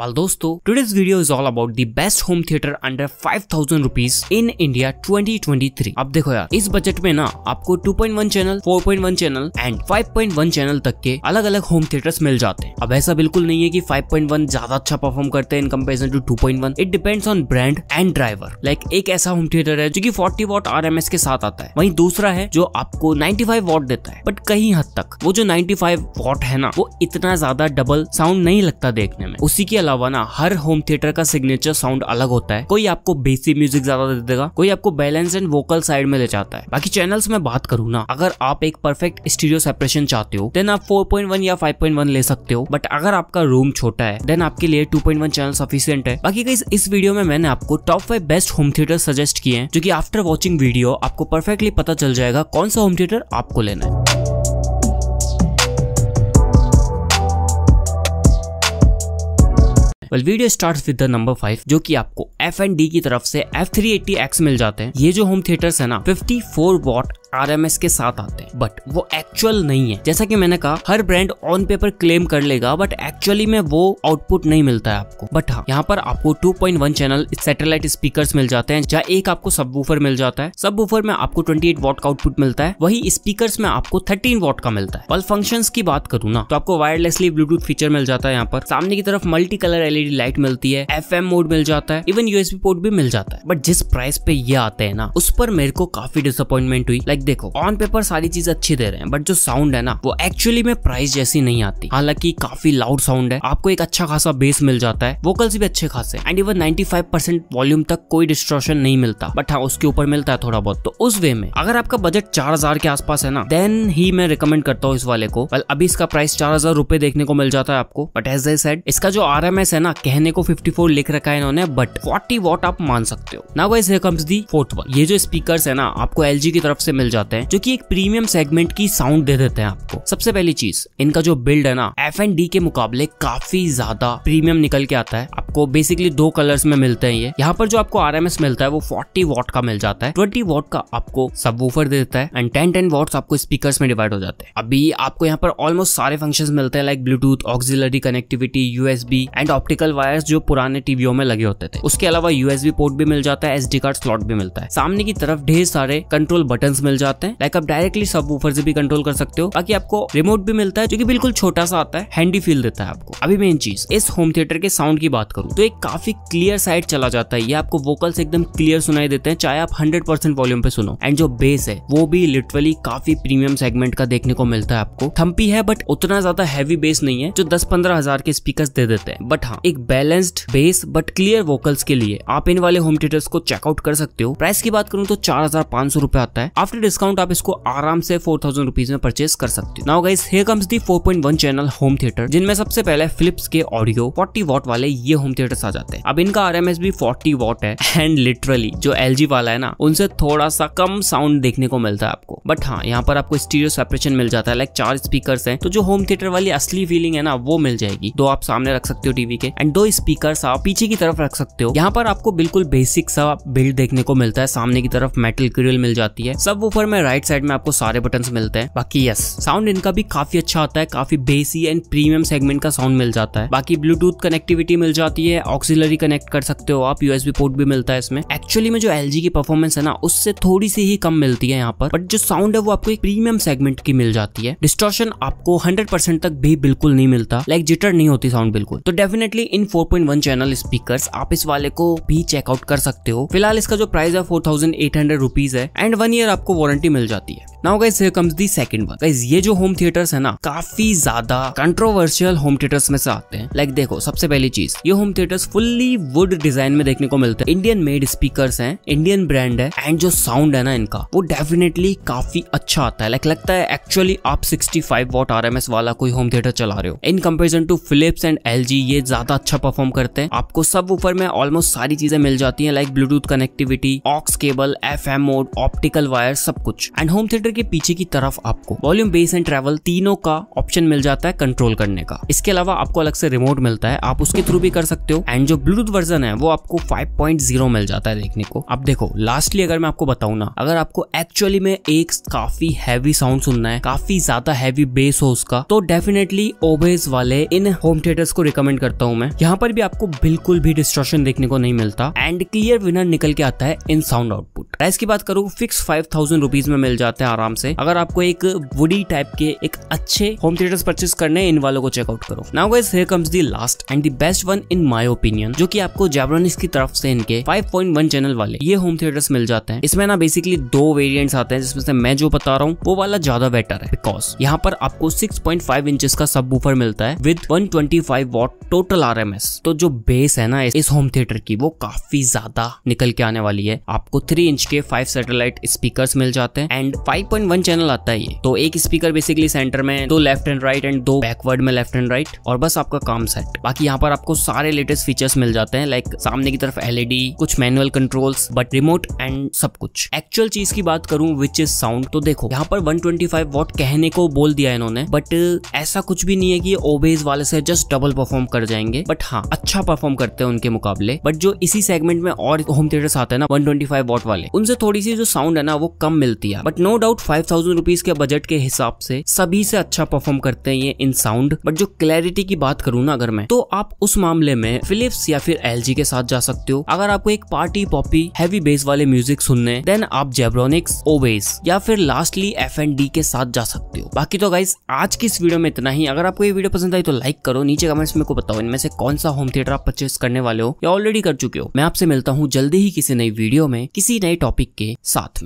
वाल दोस्तों, today's video is all about the best home theater under 5000 rupees in India 2023. अब देखो यार इस बजट में ना आपको 2.1 चैनल 4.1 चैनल एंड 5.1 चैनल तक के अलग अलग होम थिएटर्स मिल जाते हैं अब ऐसा बिल्कुल नहीं है कि 5.1 ज्यादा अच्छा परफॉर्म करते हैं in comparison to 2.1. It depends on brand and driver like एक ऐसा होम थिएटर है जो की फोर्टी वॉट आर के साथ आता है वही दूसरा है जो आपको नाइन्टी फाइव देता है बट कहीं हद तक वो जो नाइन्टी फाइव है ना वो इतना ज्यादा डबल साउंड नहीं लगता देखने में उसी के अलावा ना हर होम थिएटर का सिग्नेचर साउंड अलग होता है कोई आपको बेसिक म्यूजिक ज्यादा दे देगा कोई आपको बैलेंस एंड वोकल साइड में ले जाता है बाकी चैनल्स में बात करू ना अगर आप एक परफेक्ट स्टूडियो सेपरेशन चाहते हो देन आप 4.1 या 5.1 ले सकते हो बट अगर आपका रूम छोटा है देन आपके लिए 2.1 चैनल सफिशियंट है बाकी इस वीडियो में मैंने आपको top five best home theatre suggest किए हैं जो की आफ्टर वॉचिंग वीडियो आपको परफेक्टली पता चल जाएगा कौन सा होम थिएटर आपको लेना है हैं well video start with the number five जो की आपको एफ एंड डी की तरफ से एफ थ्री एटी एक्स मिल जाते हैं ये जो होम थिएटर्स है ना फिफ्टी फोर वॉट आर के साथ आते हैं बट वो एक्चुअल नहीं है जैसा कि मैंने कहा हर ब्रांड ऑन पेपर क्लेम कर लेगा बट एक्चुअली में वो आउटपुट नहीं मिलता है आपको बट हाँ यहाँ पर आपको 2.1 चैनल सैटेलाइट स्पीकर्स मिल जाते हैं जहाँ एक आपको सब मिल जाता है सब में आपको 28 वॉट का आउटपुट मिलता है वही स्पीकर में आपको थर्टीन वॉट का मिलता है बल फंक्शन की बात करू ना तो आपको वायरलेसली ब्लूटूथ फीचर मिल जाता है यहाँ पर सामने की तरफ मल्टी कलर एलईडी लाइट मिलती है एफ मोड मिल जाता है इवन यूएसबी पोर्ट भी मिल जाता है बट जिस प्राइस पे ये आते हैं ना उस पर मेरे को काफी डिसअपॉइंटमेंट हुई लाइक देखो ऑन पेपर सारी चीज अच्छी दे रहे हैं बट जो साउंड है ना वो एक्चुअली में प्राइस जैसी नहीं आती हालांकि काफी लाउड साउंड है आपको एक अच्छा खासा बेस मिल जाता है वोकल्स भी अच्छे खासे एंड इवन नाइन्टी वॉल्यूम तक कोई डिस्ट्रॉशन नहीं मिलता बट हाँ उसके ऊपर मिलता है थोड़ा बहुत तो उस वे में अगर आपका बजट चार के आसपास है ना देन ही मैं रिकमेंड करता हूँ इस वाले को well, अभी इसका प्राइस चार देखने को मिल जाता है आपको बट एज आई सेड इसका जो आर एम एस है ना कहने को फिफ्टी फोर लिख रखा है इन्होंने बट फोर्टी वॉट आप मान सकते हो ना वाइज दी फोर्थ वन ये जो स्पीकर है ना आपको एल की तरफ से मिल मिल जाते हैं जो की एक प्रीमियम सेगमेंट की साउंड दे देते हैं आपको सबसे पहली चीज इनका जो बिल्ड है ना एफ एंड डी के मुकाबले काफी ज्यादा प्रीमियम निकल के आता है आपको बेसिकली दो कलर्स में मिलते हैं ये यहाँ पर जो आपको आर एम एस मिलता है वो फोर्टी वॉट का मिल जाता है ट्वेंटी वॉट का आपको सब वूफर दे देता है एंड टेन टेन वॉट आपको स्पीकर में डिवाइड हो जाते हैं अभी आपको यहाँ पर ऑलमोस्ट सारे फंक्शन मिलते हैं like Bluetooth auxiliary connectivity USB and optical wires जो पुराने टीवीओ में लगे होते थे उसके अलावा यूएसबी पोर्ट भी मिल जाता है एसडी कार्ड स्लॉट भी मिलता है सामने की तरफ ढेर सारे कंट्रोल बटन मिल मिल जाते हैं लाइक आप डायरेक्टली सब ऊपर से भी कंट्रोल कर सकते हो बाकी आपको रिमोट भी मिलता है जो की बिल्कुल छोटा सा आता है हैंडी फील देता है आपको अभी मेन चीज इस होम थिएटर के साउंड की बात करूँ तो एक काफी क्लियर साइड चला जाता है ये आपको वोकल्स एकदम क्लियर सुनाई देते हैं चाहे आप हंड्रेड वॉल्यूम पे सुनो एंड जो बेस है वो भी लिटरली काफी प्रीमियम सेगमेंट का देखने को मिलता है आपको थम्पी है बट उतना ज्यादा हैवी बेस नहीं है जो दस पंद्रह हजार के स्पीकर दे देते हैं बट हाँ एक balanced bass but clear vocals के लिए आप इन वाले होम थिएटर्स को चेकआउट कर सकते हो प्राइस की बात करूँ तो चार हजार पांच सौ रुपए आता है आफ्टर डिस्काउंट आप इसको आराम से फोर थाउजेंड रुपीज में परचेस कर सकते हो now guys here comes the 4.1 channel home theatre जिनमें सबसे पहले फिलिप्स के ऑडियो 40 वॉट वाले ये होम थिएटर आ जाते हैं अब इनका आर आरएमएस भी फोर्टी वॉट है एंड लिटरली जो एलजी वाला है ना उनसे थोड़ा सा कम साउंड देखने को मिलता है आपको बट हाँ यहाँ पर आपको स्टीरियो सेपरेशन मिल जाता है लाइक चार स्पीकर है तो जो होम थिएटर वाली असली फीलिंग है ना वो मिल जाएगी दो आप सामने रख सकते हो टीवी के एंड दो स्पीकर आप पीछे की तरफ रख सकते हो यहाँ पर आपको बिल्कुल बेसिक सा बिल्ड देखने को मिलता है सामने की तरफ मेटल ग्रिल मिल जाती है सब वो ऊपर में राइट साइड में आपको सारे बटन मिलते हैं बाकी यस साउंड इनका भी काफी अच्छा आता है काफी बेसी एंड प्रीमियम सेगमेंट का साउंड मिल जाता है बाकी ब्लूटूथ कनेक्टिविटी मिल जाती है ऑक्सिलरी कनेक्ट कर सकते हो आप यूएसबी पोर्ट भी मिलता है इसमें एक्चुअली में जो एल की परफॉर्मेंस है ना उससे थोड़ी सी ही कम मिलती है यहाँ पर बट जो साउंड है वो आपको एक प्रीमियम सेगमेंट की मिल जाती है डिस्टॉर्शन आपको हंड्रेड तक भी बिल्कुल नहीं मिलता लाइक जिटर नहीं होती साउंड बिल्कुल तो definitely in four channel speaker आप इस वाले को भी चेकआउट कर सकते हो फिलहाल इसका जो प्राइस है फोर थाउजेंड है एंड वन ईयर आपको वारंटी मिल जाती है now guys here comes the second one guys ये जो होम थिएटर्स है ना काफी ज्यादा कंट्रोवर्शियल होम थिएटर्स में से आते हैं लाइक like देखो सबसे पहली चीज ये home theatres fully wood design में देखने को मिलते हैं इंडियन मेड स्पीकर है इंडियन ब्रांड है एंड जो साउंड है ना इनका वो डेफिनेटली काफी अच्छा आता है लाइक like, लगता है एक्चुअली आप sixty five watt R M S वाला कोई होम थिएटर चला रहे हो in comparison to Philips and L G ये ज्यादा अच्छा परफॉर्म करते हैं आपको सब ऊपर में ऑलमोस्ट सारी चीजें मिल जाती है like Bluetooth connectivity aux cable F M mode optical wire सब सब कुछ एंड होम थिएटर के पीछे की तरफ आपको वॉल्यूम बेस एंड ट्रेवल तीनों का ऑप्शन मिल जाता है कंट्रोल करने का इसके अलावा आपको अलग से रिमोट मिलता है आप उसके थ्रू भी कर सकते हो एंड जो ब्लूटूथ वर्जन है वो आपको 5.0 मिल जाता है देखने को अब देखो लास्टली अगर मैं आपको बताऊ ना अगर आपको एक्चुअली में एक काफी हैवी साउंड सुनना है काफी ज्यादा हैवी बेस हो उसका तो डेफिनेटली ओबेज वाले इन होम थिएटर्स को रिकमेंड करता हूँ मैं यहाँ पर भी आपको बिल्कुल भी डिस्ट्रक्शन देखने को नहीं मिलता एंड क्लियर विनर निकल के आता है इन साउंड आउटपुट प्राइस की बात करूँ फिक्स फाइव थाउजेंड रुपीज में मिल जाते हैं आराम से अगर आपको एक वुडी टाइप के एक अच्छे होम थिएटर्स परचेस करने इन वालों को चेकआउट करो now guys here comes the last and the best one in my opinion जो कि आपको जैबरनिस की तरफ से इनके 5.1 चैनल वाले ये होम थिएटर्स मिल जाते हैं इसमें ना बेसिकली दो वेरिएंट्स आते हैं जिसमें से मैं जो बता रहा हूँ वो वाला ज्यादा बेटर है बिकॉज यहाँ पर आपको 6.5 इंचेस का सब मिलता है विद 125 वॉट टोटल आरएमएस तो जो बेस है ना इस होम थिएटर की वो काफी ज्यादा निकल के आने वाली है आपको थ्री इंच के फाइव सैटेलाइट स्पीकर मिल जाते हैं एंड 5.1 चैनल आता है ये तो एक स्पीकर बेसिकली सेंटर में दो लेफ्ट एंड राइट एंड दो बैकवर्ड में लेफ्ट एंड राइट और बस आपका काम सेट बाकी यहाँ पर आपको सारे लेटेस्ट फीचर्स मिल जाते हैं लाइक सामने की तरफ एलईडी e कुछ manual controls but remote and सब कुछ एक्चुअल चीज की बात करूं विच इज साउंड तो देखो यहाँ पर 125 वॉट कहने को बोल दिया इन्होंने बट ऐसा कुछ भी नहीं है कि ओबेज वाले से जस्ट डबल परफॉर्म कर जाएंगे बट हाँ अच्छा परफॉर्म करते हैं उनके मुकाबले बट जो इसी सेगमेंट में और होम थिएटर आते हैं ना वन 125 वॉट वाले उनसे थोड़ी सी जो साउंड है ना वो कम मिलती है but no doubt five thousand rupees के बजट के हिसाब से सभी से अच्छा परफॉर्म करते हैं ये इन साउंड बट जो क्लैरिटी की बात करूँ ना अगर मैं तो आप उस मामले में फिलिप्स या फिर एल के साथ जा सकते हो अगर आपको एक पार्टी पॉपी हैवी बेस वाले म्यूजिक सुनने देन आप जेब्रोनिक्स ओबेस या फिर लास्टली एफ डी के साथ जा सकते हो बाकी तो गाइस आज की इस वीडियो में इतना ही अगर आपको ये वीडियो पसंद आई तो लाइक करो नीचे कमेंट्स में को बताओ इनमें से कौन सा होम थिएटर आप परचेस करने वाले हो या ऑलरेडी कर चुके हो मैं आपसे मिलता हूँ जल्दी ही किसी नई वीडियो में किसी नए टॉपिक के साथ में